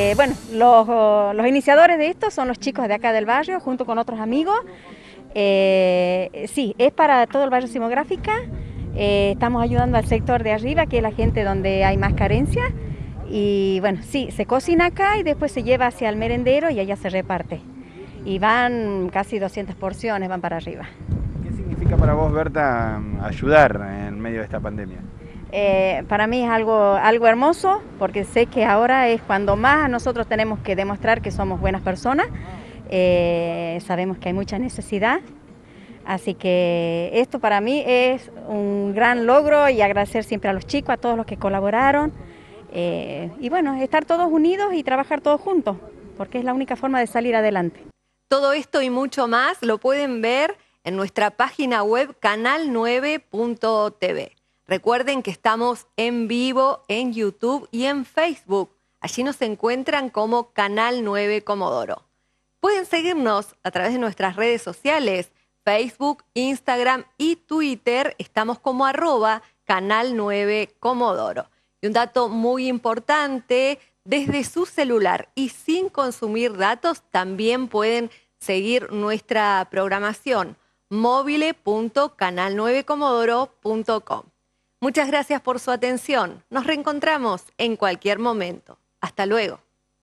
Eh, bueno, los, iniciadores de esto son los chicos de acá del barrio, junto con otros amigos. Eh, sí, es para todo el barrio Simográfica. Eh, estamos ayudando al sector de arriba, que es la gente donde hay más carencia. Y bueno, sí, se cocina acá y después se lleva hacia el merendero y allá se reparte. Y van casi 200 porciones, van para arriba. ¿Qué significa para vos, Berta, ayudar en medio de esta pandemia? Eh, para mí es algo, algo hermoso porque sé que ahora es cuando más nosotros tenemos que demostrar que somos buenas personas. Eh, sabemos que hay mucha necesidad. Así que esto para mí es un gran logro y agradecer siempre a los chicos, a todos los que colaboraron. Eh, y bueno, estar todos unidos y trabajar todos juntos, porque es la única forma de salir adelante. Todo esto y mucho más lo pueden ver en nuestra página web canal9.tv. Recuerden que estamos en vivo en YouTube y en Facebook. Allí nos encuentran como Canal 9 Comodoro. Pueden seguirnos a través de nuestras redes sociales, Facebook, Instagram y Twitter. Estamos como arroba Canal 9 Comodoro. Y un dato muy importante, desde su celular y sin consumir datos también pueden seguir nuestra programación mobile.canal9comodoro.com. Muchas gracias por su atención. Nos reencontramos en cualquier momento. Hasta luego.